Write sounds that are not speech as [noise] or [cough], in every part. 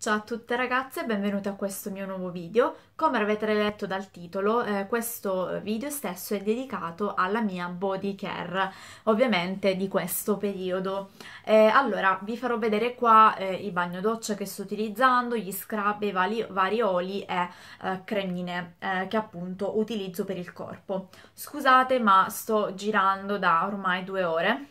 Ciao a tutte ragazze e benvenute a questo mio nuovo video. Come avete letto dal titolo, eh, questo video stesso è dedicato alla mia body care, ovviamente di questo periodo. Eh, allora, vi farò vedere qua eh, i bagno doccia che sto utilizzando, gli scrub, i vari, vari oli e eh, cremine eh, che appunto utilizzo per il corpo. Scusate ma sto girando da ormai due ore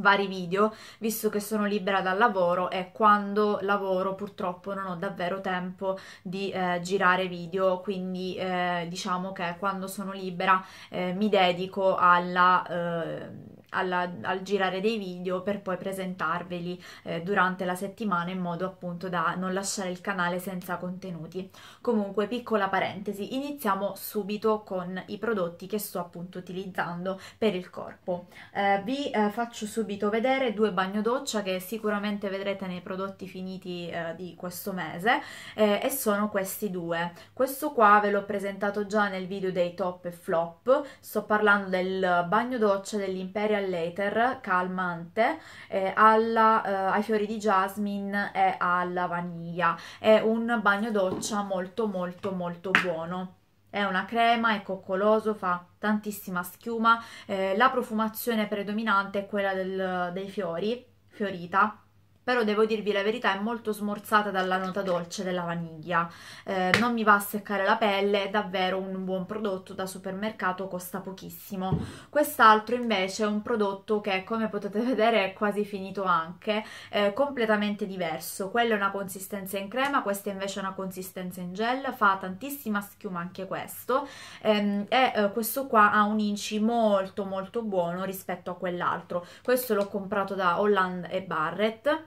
vari video, visto che sono libera dal lavoro e quando lavoro purtroppo non ho davvero tempo di eh, girare video, quindi eh, diciamo che quando sono libera eh, mi dedico alla eh, alla, al girare dei video per poi presentarveli eh, durante la settimana in modo appunto da non lasciare il canale senza contenuti. Comunque, piccola parentesi, iniziamo subito con i prodotti che sto appunto utilizzando per il corpo. Eh, vi eh, faccio subito vedere due bagno doccia che sicuramente vedrete nei prodotti finiti eh, di questo mese eh, e sono questi due. Questo qua ve l'ho presentato già nel video dei top e flop, sto parlando del bagno doccia dell'Imperial Real Later, calmante, eh, alla, eh, ai fiori di jasmine e alla vaniglia. È un bagno doccia molto molto molto buono. È una crema, è coccoloso, fa tantissima schiuma. Eh, la profumazione predominante è quella del, dei fiori, fiorita, però devo dirvi la verità è molto smorzata dalla nota dolce della vaniglia eh, non mi va a seccare la pelle è davvero un buon prodotto da supermercato costa pochissimo quest'altro invece è un prodotto che come potete [laughs] vedere è quasi finito anche eh, completamente diverso quello è una consistenza in crema questa invece è una consistenza in gel fa tantissima schiuma anche questo ehm, e eh, questo qua ha un inci molto molto buono rispetto a quell'altro questo l'ho comprato da Holland e Barrett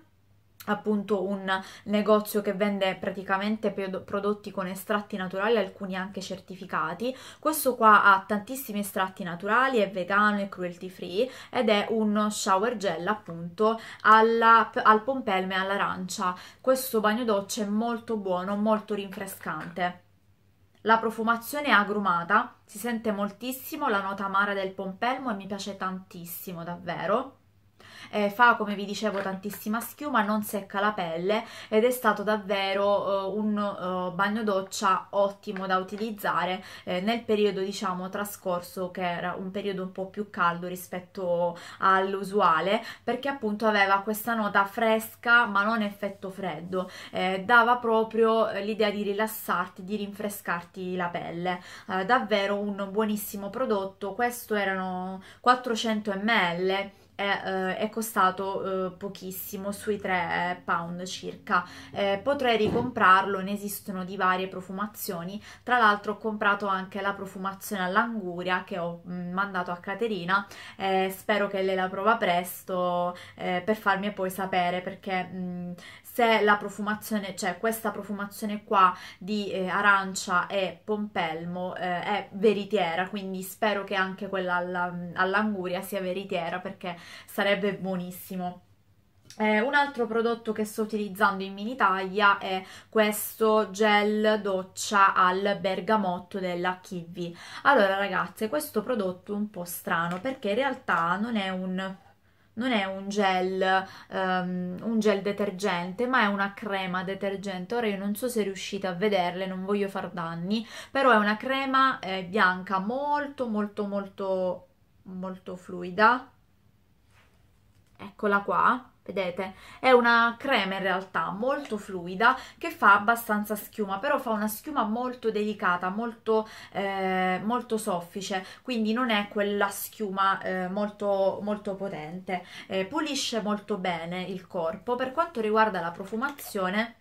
appunto un negozio che vende praticamente prodotti con estratti naturali, alcuni anche certificati. Questo qua ha tantissimi estratti naturali, è vegano e cruelty free ed è un shower gel appunto alla, al pompelme e all'arancia. Questo bagno doccia è molto buono, molto rinfrescante. La profumazione è agrumata, si sente moltissimo la nota amara del pompelmo e mi piace tantissimo davvero. Eh, fa come vi dicevo tantissima schiuma, non secca la pelle ed è stato davvero eh, un eh, bagno doccia ottimo da utilizzare eh, nel periodo diciamo trascorso che era un periodo un po' più caldo rispetto all'usuale perché appunto aveva questa nota fresca ma non effetto freddo, eh, dava proprio eh, l'idea di rilassarti, di rinfrescarti la pelle, davvero un buonissimo prodotto, questo erano 400 ml è, eh, è costato eh, pochissimo, sui 3 pound circa. Eh, potrei ricomprarlo, ne esistono di varie profumazioni. Tra l'altro ho comprato anche la profumazione all'anguria che ho mm, mandato a Caterina. spero che lei la prova presto per farmi poi sapere perché mh, mm, se la profumazione, cioè questa profumazione qua di eh, arancia e pompelmo eh, è veritiera, quindi spero che anche quella alla, mm, all'anguria sia veritiera perché sarebbe buonissimo. Eh, un altro prodotto che sto utilizzando in mini taglia è questo gel doccia al bergamotto della Kiwi. Allora ragazze, questo prodotto è un po' strano perché in realtà non è un non è un gel, um, un gel, detergente, ma è una crema detergente. Ora io non so se riuscite a vederle, non voglio far danni, però è una crema eh, bianca molto molto molto molto fluida eccola qua, vedete? È una crema in realtà molto fluida che fa abbastanza schiuma, però fa una schiuma molto delicata, molto, eh, molto soffice, quindi non è quella schiuma eh, molto, molto potente. Eh, pulisce molto bene il corpo. Per quanto riguarda la profumazione,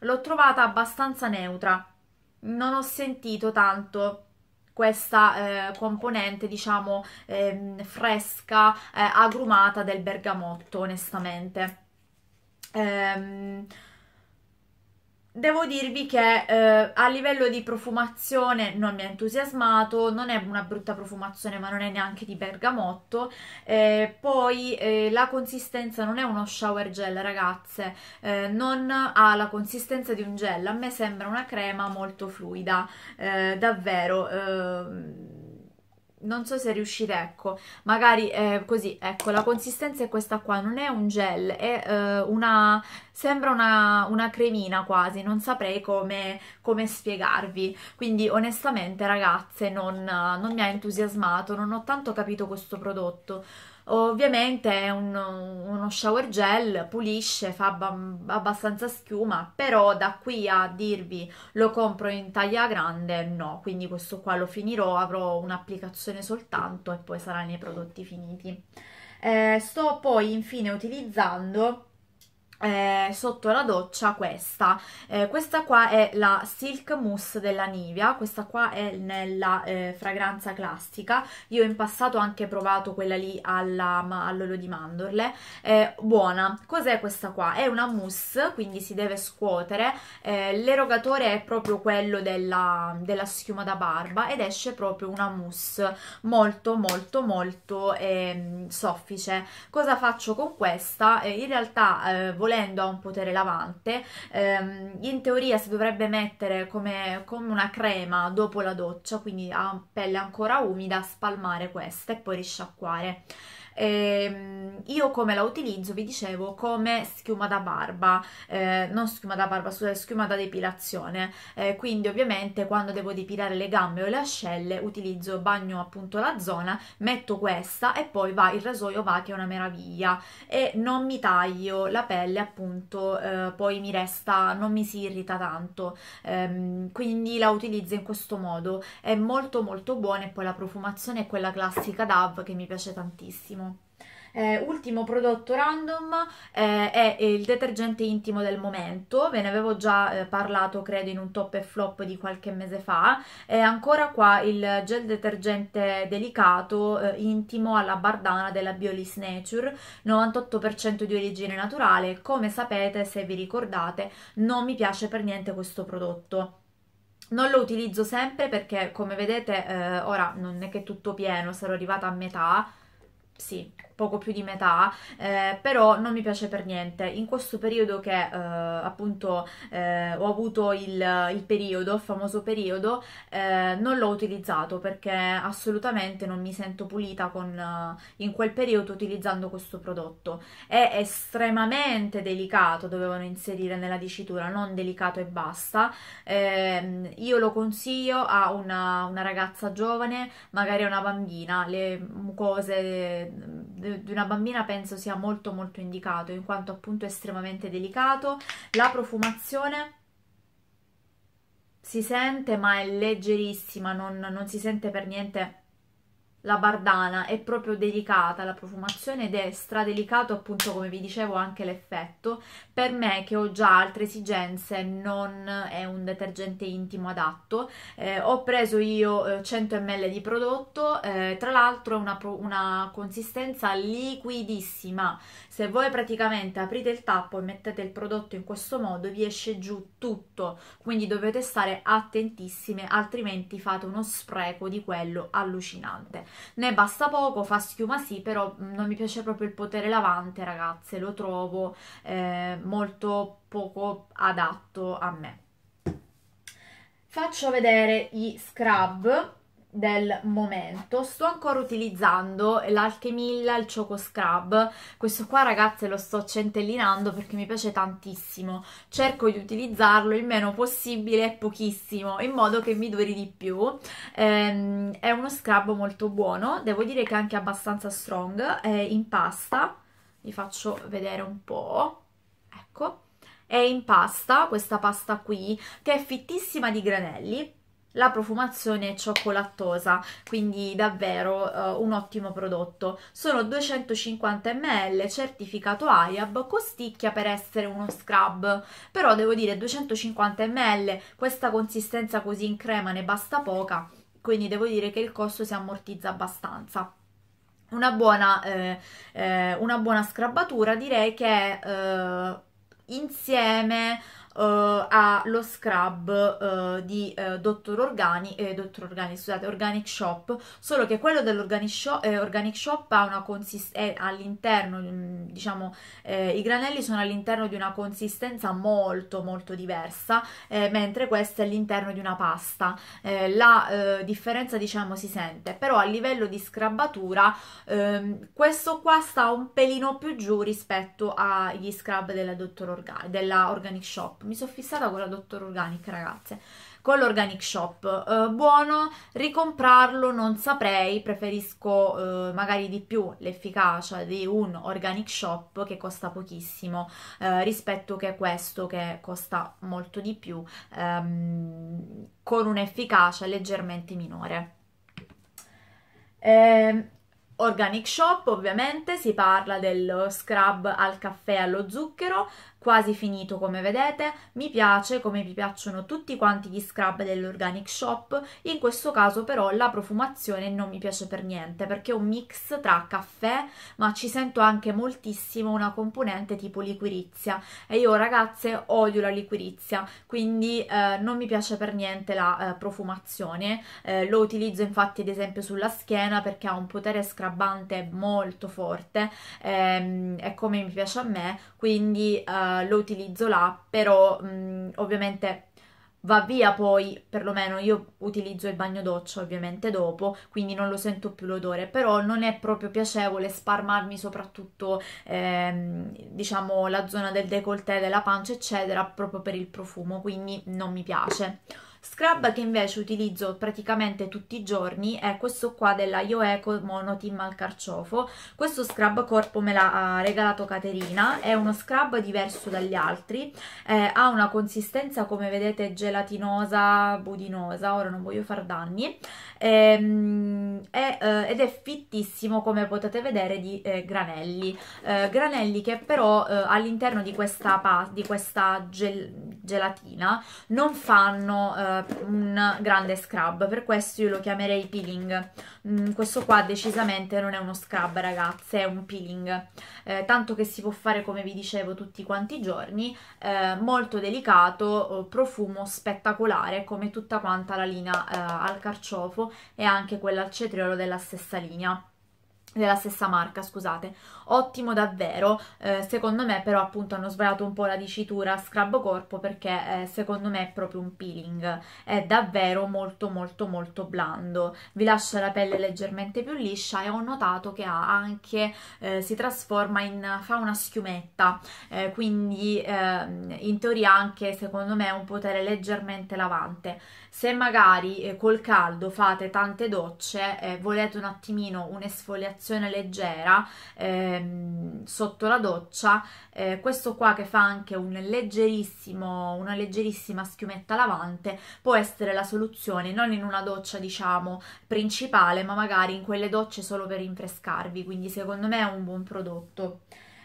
l'ho trovata abbastanza neutra, non ho sentito tanto questa eh, componente diciamo ehm, fresca, eh, agrumata del bergamotto onestamente. Ehm, Devo dirvi che eh, a livello di profumazione non mi ha entusiasmato, non è una brutta profumazione ma non è neanche di bergamotto, eh, poi eh, la consistenza non è uno shower gel ragazze, eh, non ha la consistenza di un gel, a me sembra una crema molto fluida, eh, davvero ehm, non so se riuscite, ecco, magari eh, così, ecco, la consistenza è questa qua, non è un gel, è eh, una, sembra una, una, cremina quasi, non saprei come, come spiegarvi, quindi onestamente ragazze non, non mi ha entusiasmato, non ho tanto capito questo prodotto, Ovviamente è un, uno shower gel, pulisce, fa abbastanza schiuma, però da qui a dirvi lo compro in taglia grande, no, quindi questo qua lo finirò, avrò un'applicazione soltanto e poi sarà nei prodotti finiti. Eh, sto poi infine utilizzando eh, sotto la doccia questa eh, questa qua è la Silk Mousse della Nivea questa qua è nella eh, fragranza classica io in passato ho anche provato quella lì all'olio di mandorle buona, cos'è questa qua? è una mousse, quindi si deve scuotere eh, l'erogatore è proprio quello della, della, schiuma da barba ed esce proprio una mousse molto molto molto ehm, soffice cosa faccio con questa? Eh, in realtà eh, volevo volendo ha un potere lavante, ehm, in teoria si dovrebbe mettere come, come, una crema dopo la doccia, quindi a pelle ancora umida, spalmare questa e poi risciacquare. E, ehm, io come la utilizzo, vi dicevo, come schiuma da barba, eh, non schiuma da barba, scusate, schiuma da depilazione. Eh, quindi ovviamente quando devo depilare le gambe o le ascelle utilizzo, bagno appunto la zona, metto questa e poi va, il rasoio va che è una meraviglia. E non mi taglio la pelle appunto, eh, poi mi resta, non mi si irrita tanto. Ehm, quindi la utilizzo in questo modo. È molto molto buona e poi la profumazione è quella classica DAV che mi piace tantissimo. Eh, ultimo prodotto random eh, è eh, il detergente intimo del momento, ve ne avevo già eh, parlato credo in un top e flop di qualche mese fa, è ancora qua il gel detergente delicato eh, intimo alla bardana della Biolis Nature, 98% di origine naturale, come sapete se vi ricordate non mi piace per niente questo prodotto. Non lo utilizzo sempre perché come vedete eh, ora non è che tutto pieno, sarò arrivata a metà, sì, poco più di metà, eh, però non mi piace per niente. In questo periodo che eh, appunto eh, ho avuto il, il, periodo, il famoso periodo, eh, non l'ho utilizzato perché assolutamente non mi sento pulita con, eh, in quel periodo utilizzando questo prodotto. È estremamente delicato, dovevano inserire nella dicitura, non delicato e basta. Ehm, io lo consiglio a una, una ragazza giovane, magari a una bambina, le mucose di una bambina penso sia molto molto indicato in quanto appunto estremamente delicato la profumazione si sente ma è leggerissima non, non si sente per niente la bardana è proprio delicata la profumazione ed è stradelicato appunto come vi dicevo anche l'effetto per me che ho già altre esigenze non è un detergente intimo adatto eh, ho preso io 100 eh, ml di prodotto eh, tra l'altro è una, una, consistenza liquidissima se voi praticamente aprite il tappo e mettete il prodotto in questo modo vi esce giù tutto quindi dovete stare attentissime altrimenti fate uno spreco di quello allucinante ne basta poco, fa schiuma sì, però mm, non mi piace proprio il potere lavante ragazze, lo trovo eh, molto poco adatto a me. Faccio vedere i scrub del momento sto ancora utilizzando l'alchemilla il choco scrub questo qua ragazze lo sto centellinando perché mi piace tantissimo cerco di utilizzarlo il meno possibile pochissimo in modo che mi duri di più ehm, è uno scrub molto buono devo dire che è anche abbastanza strong è in pasta vi faccio vedere un po' ecco è in pasta questa pasta qui che è fittissima di granelli la profumazione cioccolattosa, quindi davvero uh, un ottimo prodotto. Sono 250 ml, certificato IAB, costicchia per essere uno scrub, però devo dire 250 ml, questa consistenza così in crema ne basta poca, quindi devo dire che il costo si ammortizza abbastanza. Una buona, eh, eh, una buona scrabbatura direi che eh, insieme eh, ha lo scrub eh, di eh, Dottor Organi, eh, Dottor Organi, scusate, Organic Shop, solo che quello dell'Organic Shop, Organic Shop ha una consistenza all'interno, mm, diciamo, i granelli sono all'interno di una consistenza molto molto diversa, mentre questo è all'interno di una pasta. la differenza, diciamo, si sente, però a livello di scrabbatura ehm, questo qua sta un pelino più giù rispetto agli scrub della, Dottor Orga- della Organic Shop mi sono fissata con la Dottor Organic, ragazze. Con l'Organic Shop, eh, buono, ricomprarlo non saprei, preferisco eh, magari di più l'efficacia di un Organic Shop che costa pochissimo eh, rispetto che questo che costa molto di più ehm, con un'efficacia leggermente minore. Eh, Organic Shop ovviamente si parla dello scrub al caffè allo zucchero, quasi finito come vedete, mi piace come vi piacciono tutti quanti gli scrub dell'Organic Shop, in questo caso però la profumazione non mi piace per niente perché è un mix tra caffè ma ci sento anche moltissimo una componente tipo liquirizia e io ragazze odio la liquirizia quindi eh, non mi piace per niente la eh, profumazione, eh, lo utilizzo infatti ad esempio sulla schiena perché ha un potere scrabbante molto forte, ehm, è come mi piace a me quindi... Eh, eh, lo utilizzo là, però mh, mm, ovviamente va via poi, perlomeno io utilizzo il bagno doccia ovviamente dopo, quindi non lo sento più l'odore, però non è proprio piacevole sparmarmi soprattutto ehm, diciamo la zona del décolleté, della pancia eccetera, proprio per il profumo, quindi non mi piace. Scrub che invece utilizzo praticamente tutti i giorni è questo qua della Yoeco Monotim al carciofo. Questo scrub corpo me l'ha ah, regalato Caterina, è uno scrub diverso dagli altri, eh, ha una consistenza come vedete gelatinosa, budinosa, ora non voglio far danni, ehm, è, eh, ed è fittissimo come potete vedere di eh, granelli. Eh, granelli che però eh, all'interno di questa, di questa gel gelatina non fanno eh, eh, un grande scrub, per questo io lo chiamerei peeling. Mm, questo qua decisamente non è uno scrub ragazze, è un peeling, eh, tanto che si può fare come vi dicevo tutti quanti i giorni, eh, molto delicato, eh, profumo spettacolare come tutta quanta la linea eh, al carciofo e anche quella al cetriolo della stessa linea della stessa marca, scusate, ottimo davvero, eh, secondo me però appunto hanno sbagliato un po' la dicitura scrub corpo perché eh, secondo me è proprio un peeling, è davvero molto molto molto blando, vi lascia la pelle leggermente più liscia e ho notato che ha anche, eh, si trasforma in, fa una schiumetta, eh, quindi ehm, in teoria anche secondo me ha un potere leggermente lavante, se magari eh, col caldo fate tante docce, eh, volete un attimino un'esfoliazione leggera ehm, sotto la doccia, eh, questo qua che fa anche un leggerissimo, una leggerissima schiumetta lavante può essere la soluzione, non in una doccia diciamo principale, ma magari in quelle docce solo per rinfrescarvi, quindi secondo me è un buon prodotto.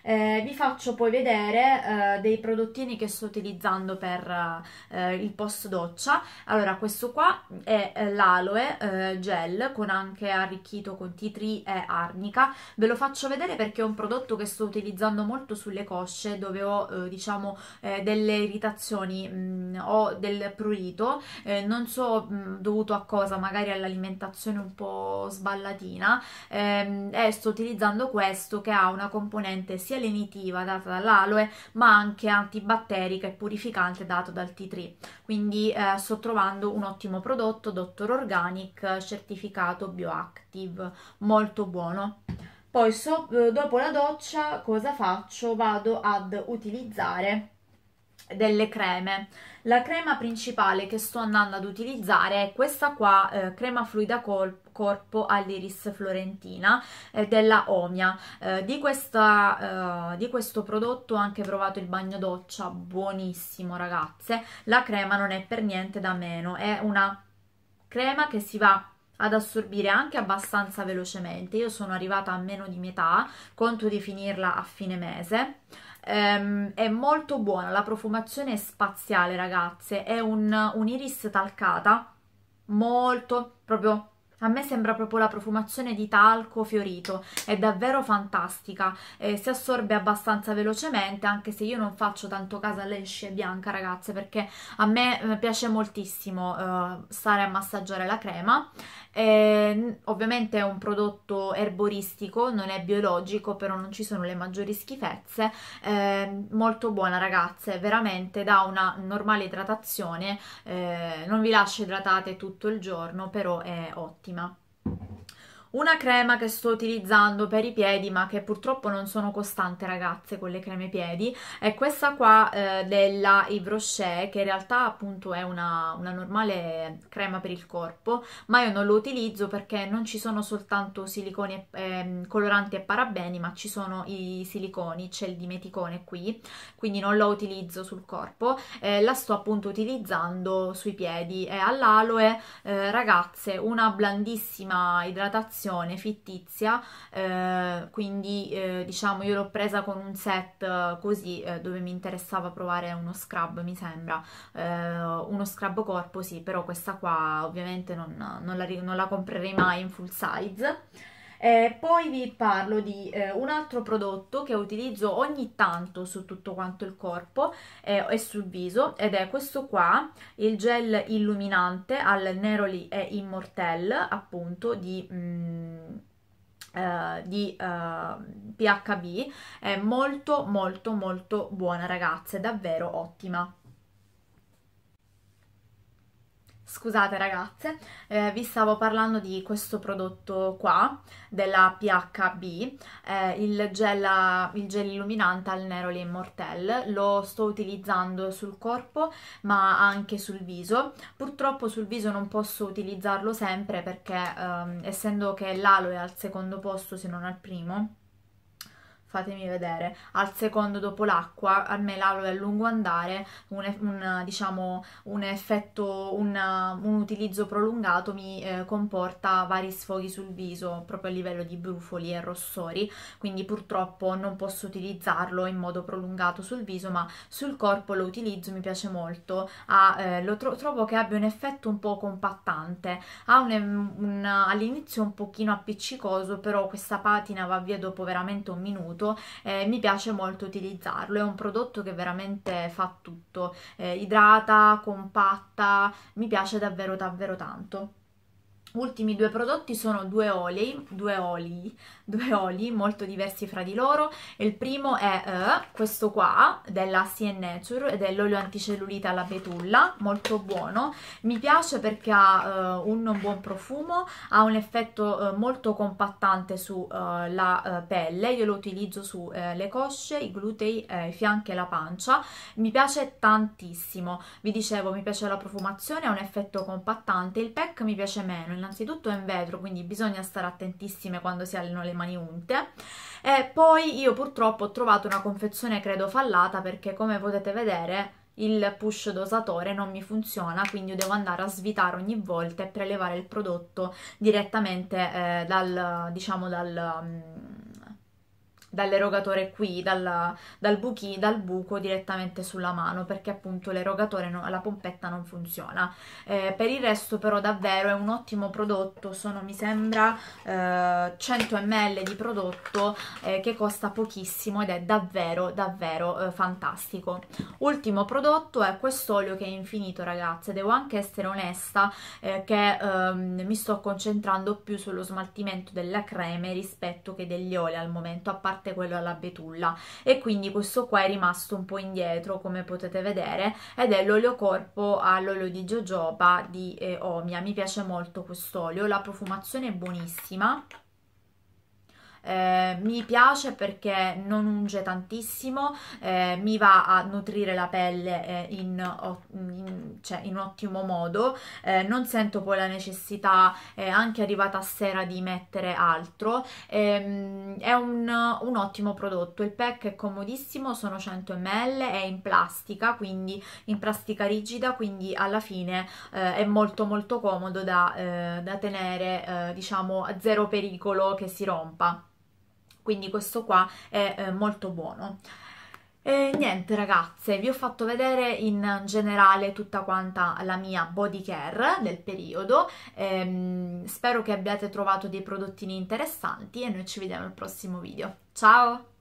Eh, vi faccio poi vedere eh, dei prodottini che sto utilizzando per eh, il post doccia. Allora, questo qua è eh, l'aloe eh, gel con anche arricchito con tea tree e arnica. Ve lo faccio vedere perché è un prodotto che sto utilizzando molto sulle cosce dove ho, eh, diciamo, delle irritazioni mh, mm, o del prurito. non so mh, mm, dovuto a cosa, magari all'alimentazione un po' sballatina. Ehm, e sto utilizzando questo che ha una componente sia sia lenitiva data dall'aloe, ma anche antibatterica e purificante data dal T3. Quindi eh, sto trovando un ottimo prodotto, Dottor Organic, certificato Bioactive, molto buono. Poi so, eh, dopo la doccia cosa faccio? Vado ad utilizzare delle creme. La crema principale che sto andando ad utilizzare è questa qua, eh, crema fluida col corpo all'iris florentina eh, della Omia. Eh, di, questa, eh, di questo prodotto ho anche provato il bagno doccia, buonissimo ragazze. La crema non è per niente da meno, è una crema che si va ad assorbire anche abbastanza velocemente. Io sono arrivata a meno di metà, conto di finirla a fine mese ehm, è molto buona, la profumazione è spaziale ragazze, è un, un iris talcata, molto, proprio a me sembra proprio la profumazione di talco fiorito, è davvero fantastica, eh, si assorbe abbastanza velocemente anche se io non faccio tanto caso alle scie bianca ragazze perché a me eh, piace moltissimo eh, stare a massaggiare la crema, eh, ovviamente è un prodotto erboristico, non è biologico però non ci sono le maggiori schifezze, ehm, molto buona ragazze, veramente dà una normale idratazione, eh, non vi lascia idratate tutto il giorno però è ottima ottima. Una crema che sto utilizzando per i piedi ma che purtroppo non sono costante ragazze con le creme piedi è questa qua eh, della Yves Rocher che in realtà appunto è una, una normale crema per il corpo ma io non lo utilizzo perché non ci sono soltanto siliconi, eh, coloranti e parabeni ma ci sono i siliconi, c'è il dimeticone qui quindi non lo utilizzo sul corpo, eh, la sto appunto utilizzando sui piedi è all'aloe eh, ragazze una blandissima idratazione situazione fittizia, eh, quindi eh, diciamo io l'ho presa con un set eh, così eh, dove mi interessava provare uno scrub, mi sembra, eh, uno scrub corpo sì, però questa qua ovviamente non, non, la, non la comprerei mai in full size. Eh, poi vi parlo di eh, un altro prodotto che utilizzo ogni tanto su tutto quanto il corpo eh, e sul viso ed è questo qua, il gel illuminante al Neroli e Immortel appunto di... Mm, Uh, di uh, eh, PHB è molto molto molto buona è davvero ottima Scusate ragazze, eh, vi stavo parlando di questo prodotto qua, della PHB, eh, il, gel, il, gel, illuminante al Nero Le Immortel, lo sto utilizzando sul corpo ma anche sul viso, purtroppo sul viso non posso utilizzarlo sempre perché ehm, essendo che l'alo è al secondo posto se non al primo, fatemi vedere, al secondo dopo l'acqua, a me l'aloe a lungo andare, un, un, diciamo, un effetto, un, un, utilizzo prolungato mi eh, comporta vari sfoghi sul viso, proprio a livello di brufoli e rossori, quindi purtroppo non posso utilizzarlo in modo prolungato sul viso, ma sul corpo lo utilizzo, mi piace molto, ha, eh, lo tro trovo che abbia un effetto un po' compattante, ha un, all'inizio un pochino appiccicoso, però questa patina va via dopo veramente un minuto, tessuto eh, mi piace molto utilizzarlo, è un prodotto che veramente fa tutto, eh, idrata, compatta, mi piace davvero davvero tanto ultimi due prodotti sono due oli, due oli, [laughs] due oli molto diversi fra di loro. Il primo è eh, questo qua della CN Nature ed è l'olio anticellulite alla betulla, molto buono. Mi piace perché ha eh, un buon profumo, ha un effetto eh, molto compattante sulla eh, eh, pelle. Io lo utilizzo sulle eh, cosce, i glutei, i fianchi e la pancia. Mi piace tantissimo. Vi dicevo, mi piace la profumazione, ha un effetto compattante. Il pack mi piace meno, innanzitutto è in vetro, quindi bisogna stare attentissime quando si allenano le mani unte. E poi io purtroppo ho trovato una confezione credo fallata perché come potete vedere il push dosatore non mi funziona quindi devo andare a svitare ogni volta e prelevare il prodotto direttamente eh, dal diciamo dal mm, dall'erogatore qui, dalla, dal, buchi, dal, buco direttamente sulla mano perché appunto l'erogatore, no, la pompetta non funziona. Eh, per il resto però davvero è un ottimo prodotto, sono mi sembra eh, 100 ml di prodotto eh, che costa pochissimo ed è davvero davvero eh, fantastico. Ultimo prodotto è quest'olio che è infinito ragazze, devo anche essere onesta eh, che ehm, mi sto concentrando più sullo smaltimento della creme rispetto che degli oli al momento, a parte latte, quello alla betulla e quindi questo qua è rimasto un po' indietro come potete vedere ed è l'olio corpo all'olio di jojoba di eh, Omia, mi piace molto quest'olio, la profumazione è buonissima eh, mi piace perché non unge tantissimo, eh, mi va a nutrire la pelle eh, in, in, cioè, in, ottimo modo, eh, non sento poi la necessità eh, anche arrivata a sera di mettere altro, ehm, è un, un, ottimo prodotto, il pack è comodissimo, sono 100 ml, è in plastica, quindi in plastica rigida, quindi alla fine eh, è molto molto comodo da, da tenere diciamo a zero pericolo che si rompa quindi questo qua è eh, molto buono. E niente ragazze, vi ho fatto vedere in generale tutta quanta la mia body care del periodo, ehm, spero che abbiate trovato dei prodottini interessanti e noi ci vediamo al prossimo video. Ciao!